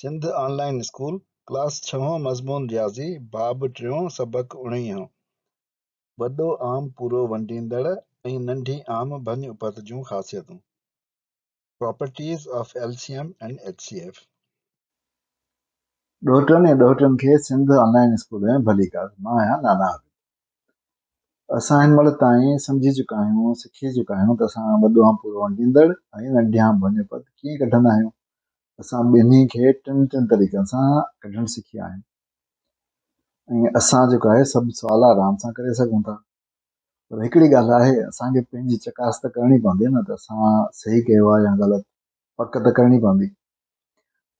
Sindh online school class छहो मज़मून रियाज़ी बाब टियों सबक़ु उणिवीह वॾो आम पूरो वनींदड़ ऐं नंढी आम भंजपत जूं ख़ासियतूं भली मां आहियां नाना असां हिन महिल ताईं सम्झी चुका आहियूं सिखी चुका आहियूं तॾो आम पूरो वॾींदड़ ऐं नंढे आम भञ उपत कीअं कढंदा आहियूं असां ॿिन्ही खे टिनि टिनि तरीक़नि सां कढणु सिखी आहे ऐं असां जेको आहे सभु सुवाल आराम सां करे सघूं था पर हिकिड़ी ॻाल्हि आहे असांखे पंहिंजी चकास्त करणी पवंदी न त असां सही कयो आहे या ग़लति पक त करणी पवंदी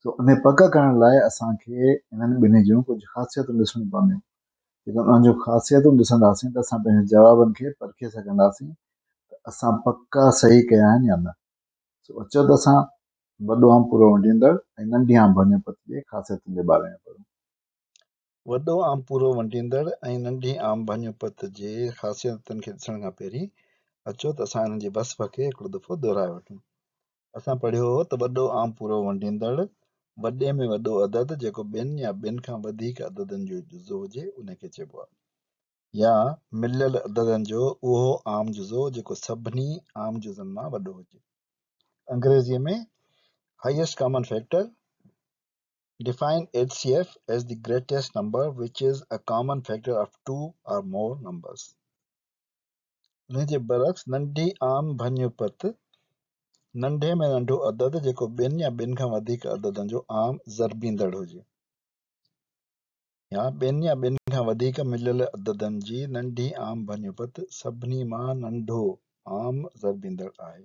सो उन पक करण लाइ असांखे हिननि ॿिन्ही जूं कुझु ख़ासियतूं ॾिसणियूं पवंदियूं जेके उन्हनि जूं ख़ासियतूं ॾिसंदासीं त असां पंहिंजे जवाबनि खे परखे सघंदासीं असां पक सही कया आहिनि या न अचो त असां वॾो आमपुरो वंडींदड़ ऐं पहिरीं अचो त हिकिड़ो दफ़ो दोहिराए वठूं असां पढ़ियो आम पूरो वंडींदड़ वॾे में वॾो अदद जेको ॿिनि या ॿिनि खां वधीक अददनि जो जुज़ो हुजे उनखे चइबो आहे या मिलियल अददनि जो उहो आम जुज़ो जेको सभिनी आम जुज़नि मां वॾो हुजे अंग्रेजीअ में Highest common factor Define HCF as the greatest number which is a common factor of two or more numbers. हिनजे बरक्स नंढी आम भञियूं पत नंढे में नंढो अदद जेको ॿिनि या ॿिनि खां वधीक अददनि जो आम ज़रबींदड़ हुजे या ॿिनि या ॿिनि खां वधीक मिलियल अददनि जी नंढी आम भञियूं पत सभिनी मां नंढो आम ज़रबींदड़ आहे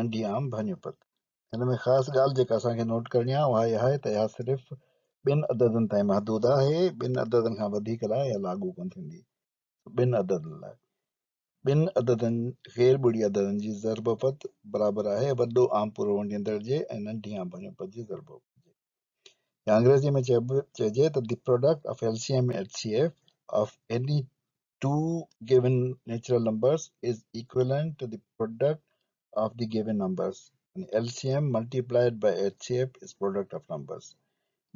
अंडियाम भञो पत हिन में ख़ासि ॻाल्हि जेका असांखे नोट करणी आहे उहा इहा आहे त इहा सिर्फ़ु ॿिनि अददनि ताईं महदूद आहे ॿिनि अददनि खां वधीक लाइ इहा लागू कोन थींदी ॿिनि अददनि लाइ ॿिनि अददनि ग़ैर ॿुड़ी अददनि जी ज़रबपत बराबरि आहे वॾो आम पूरो वंडींदड़ जे ऐं नंढी आम भञपत जी ज़रबो या अंग्रेज़ी में चइबो चइजे त the product of L C M H C F of any two given natural numbers is equivalent to the product of the given numbers and LCM multiplied by HCF is product of numbers.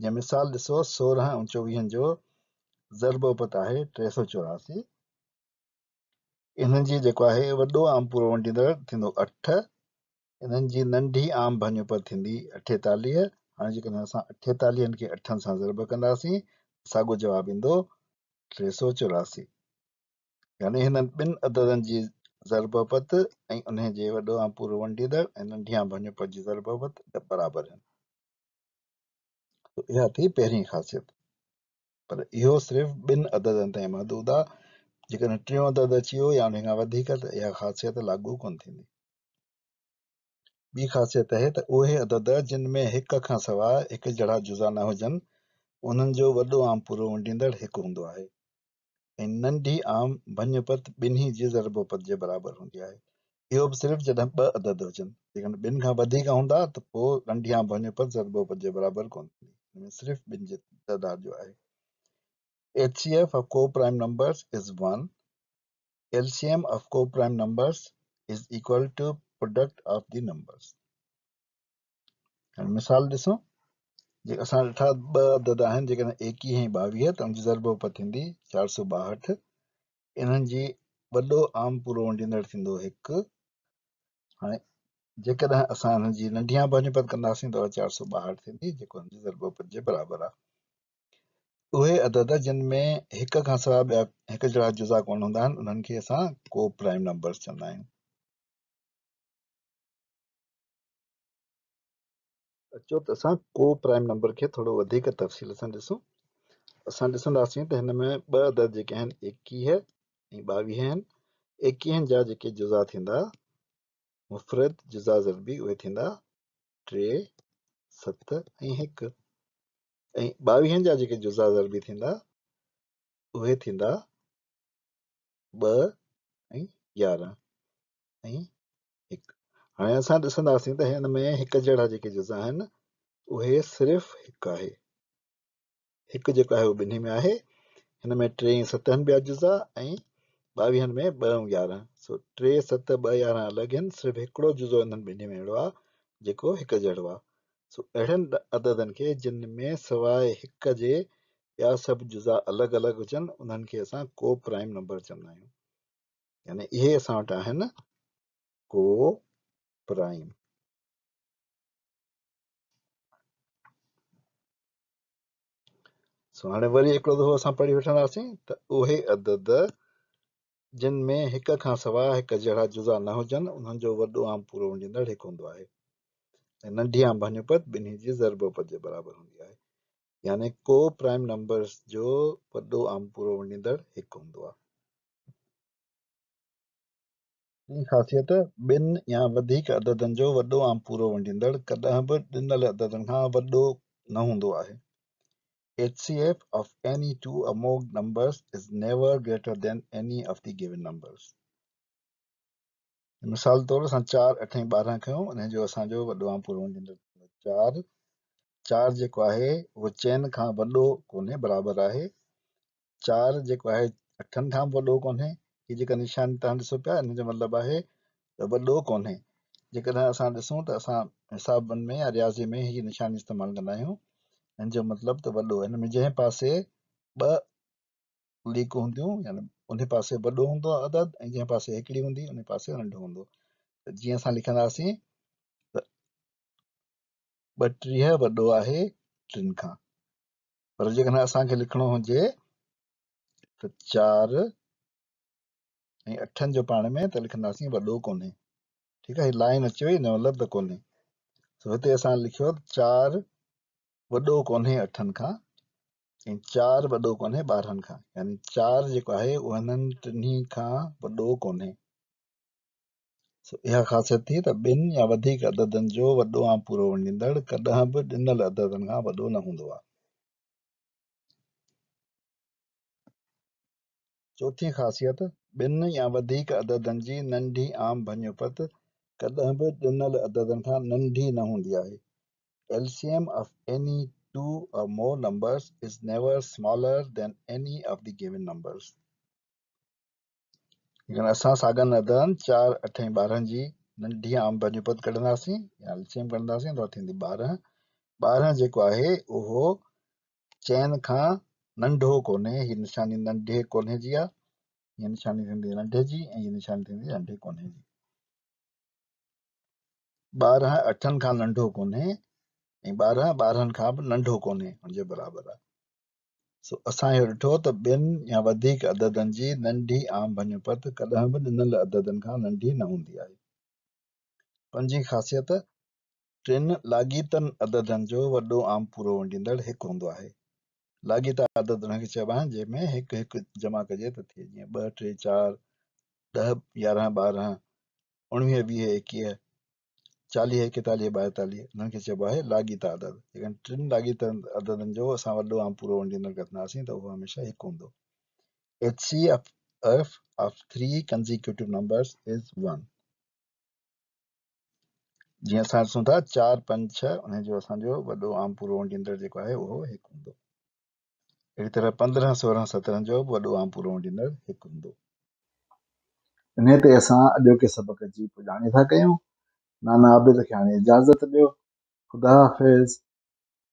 यह मिसाल दिसो सो रहा उन उनचोवीह जो ज़रबो पता है टे सौ चौरासी इन्हनि जी जेको आहे वॾो आम पूरो वंटींदड़ थींदो अठ इन्हनि जी नंढी आम भञो पर थींदी अठेतालीह हाणे जेकॾहिं असां अठेतालीहनि खे अठनि सां ज़रबो कंदासीं साॻियो जवाबु ईंदो टे सौ चौरासी यानी हिननि ॿिनि अददनि जी महदूदु आहे जेकॾहिं टियों अददु अची वियो या उन खां वधीक त इहा ख़ासियत लागू कोन थींदी ॿी ख़ासियत आहे त उहे अदद जिन में हिक खां सवाइ हिकु जहिड़ा जुज़ा न हुजनि उन्हनि जो वॾो आम पूरो वणींदड़ हिकु हूंदो आहे ऐं नंढी आम भञपत ॿिन्ही जी पत जे बराबरि हूंदी आहे इहो बि सिर्फ़ु जॾहिं ॿ अदद हुजनि जेकॾहिं ॿिनि खां वधीक हूंदा त पोइ नंढी आम भञपत पत जे बराबरि कोन थींदी सिर्फ़ु ॿिनि जे तइदाद जो आहे HCF of co-prime numbers is 1. LCM of co-prime numbers is equal to product of the numbers. मिसाल ॾिसो जे असां ॾिठा ॿ अदद आहिनि जेकॾहिं एकवीह ऐं ॿावीह त हुनजी ज़रबोपत ईंदी चारि सौ ॿाहठि इन्हनि जी वॾो आम पूरो ॾींदड़ थींदो हिकु हाणे जेकॾहिं असां हिन जी नंढी आबादी पत कंदासीं त चारि सौ ॿाहठि थींदी जेको ज़रबोपत जे बराबरि आहे उहे अदद जिन में हिक खां सवाइ ॿिया हिकु जहिड़ा जुज़ा कोन हूंदा आहिनि उन्हनि खे असां को प्राइम नंबर चवंदा अचो त असां को प्राइम नंबर खे थोरो वधीक तफ़सील सां ॾिसूं असां ॾिसंदासीं त हिन में ॿ अदद जेके आहिनि एकवीह ऐं ॿावीह आहिनि एकवीहनि जा जेके जुज़ा थींदा मुफ़रत जुज़ा ज़रबी उहे थींदा टे सत ऐं हिकु ऐं ॿावीहनि जा जेके जुज़ा ज़रबी थींदा उहे थींदा ॿ ऐं यारहं ऐं हिकु हाणे असां ॾिसंदासीं त हिन में हिकु जहिड़ा जेके जुज़ा आहिनि उहे सिर्फ़ु हिकु आहे हिकु जेको आहे उहो ॿिन्ही में आहे हिन में टे सत जुज़ा ऐं ॿावीहनि में ॿ ऐं यारहं सो टे सत ॿ यारहं अलॻि आहिनि सिर्फ़ु हिकिड़ो जुज़ो हिननि ॿिन्ही में अहिड़ो आहे जेको हिकु जहिड़ो आहे सो अहिड़नि अददनि खे जिन में सवाइ हिक जे ॿिया सभु जुज़ा अलॻि अलॻि हुजनि उन्हनि खे असां को प्राइम नंबर चवंदा आहियूं यानी इहे असां वटि आहिनि को Prime. वरी हिकिड़ो दफ़ो असां पढ़ी वठंदासीं त उहे अदद जिन में हिक खां सवाइ हिकु जहिड़ा जुज़ा न हुजनि उन्हनि जो वॾो आम पूरो वणींदड़ हिकु हूंदो आहे ऐं नंढी आम भञपत ॿिन्ही जी ज़रबोपत यानी को प्राइम नंबर्स जो वॾो आम पूरो वञींदड़ हिकु हूंदो आहे ॾींदड़ मिसाल तौर आहे उहो चइनि खां वॾो कोन्हे बराबरि आहे चार जेको आहे अठनि खां वॾो कोन्हे हीअ जेका निशानी तव्हां ॾिसो पिया हिन जो मतिलबु आहे त वॾो कोन्हे जेकॾहिं असां ॾिसूं त असां हिसाबनि में या रियाज़ी में हीअ निशानी इस्तेमालु कंदा आहियूं हिन जो मतिलबु त वॾो हिन में जंहिं पासे ॿ लीक हूंदियूं यानी उन पासे वॾो हूंदो आहे अदद ऐं जंहिं पासे हिकिड़ी हूंदी उन पासे नंढो हूंदो त जीअं असां लिखंदासीं त ॿटीह वॾो आहे टिनि खां पर जेकॾहिं असांखे लिखणो हुजे त चारि अठन अठनि जो पाण में त लिखंदासीं वॾो कोन्हे ठीकु आहे लाइन अची वई हिन जो मतिलबु त कोन्हे सो हिते असां लिखियो चारि वॾो कोन्हे अठनि खां ऐं चारि वॾो कोन्हे यानी चारि जेको आहे उहो हिननि टिनी खां वॾो ख़ासियत थी त ॿिनि या वधीक अददनि जो वॾो ऐं पूरो वंडींदड़ कॾहिं बि ॾिनल अददनि खां वॾो न हूंदो आहे ख़ासियत बिन या वधीक अददनि जी नंढी आम भञोपत कॾहिं बि ॾिनल अददनि खां नंढी न हूंदी है LCM of any two or more numbers is never smaller than any of the given numbers लेकिन असा सागन अददन चारि अठ ॿारहं जी नंढी आम पंजपत कढंदासीं या एलसीएम कंदासीं तो थींदी ॿारहं ॿारहं जेको आहे उहो चइनि नंढो कोन्हे निशानी नंढे कोने जी अठनि खां नंढो कोन्हे ऐं ॿारहं ॿारहनि खां बि नंढो कोन्हे हुनजे बराबरि आहे असां इहो ॾिठो त ॿिनि या वधीक अददनि जी नंढी आम बन पत कॾहिं बि ॾिनल अददनि खां नंढी न हूंदी आहे पंजी ख़ासियत टिनि लाॻीतनि अददनि जो वॾो आम पूरो वंडींदड़ हिकु हूंदो आहे लाॻीता आदत हुनखे चइबो आहे जंहिंमें हिकु हिकु जमा कजे त थिए जीअं ॿ टे चारि ॾह यारहं ॿारहं उणिवीह वीह एकवीह चालीह एकतालीह ॿाएतालीह हुननि खे चइबो आहे लाॻीता लेकिन टिनि लाॻीतनि जो असां वॾो आम पूरो कंदासीं त उहो हमेशह हिकु हूंदो H C F F of three consecutive is one जीअं असां ॾिसूं था चारि पंज छह हुनजो असांजो वॾो आम पूरो वंडींदड़ जेको आहे उहो हिकु हूंदो अहिड़ी तरह पंद्रहं सोरहं सत्रहं जो वॾो आम पूरो ॾींदड़ हिकु हूंदो इन ते असां अॼोके सबक़ जी पुॼाणी था कयूं नाना आबिद खे हाणे इजाज़त ॾियो ख़ुदा हाफ़िज़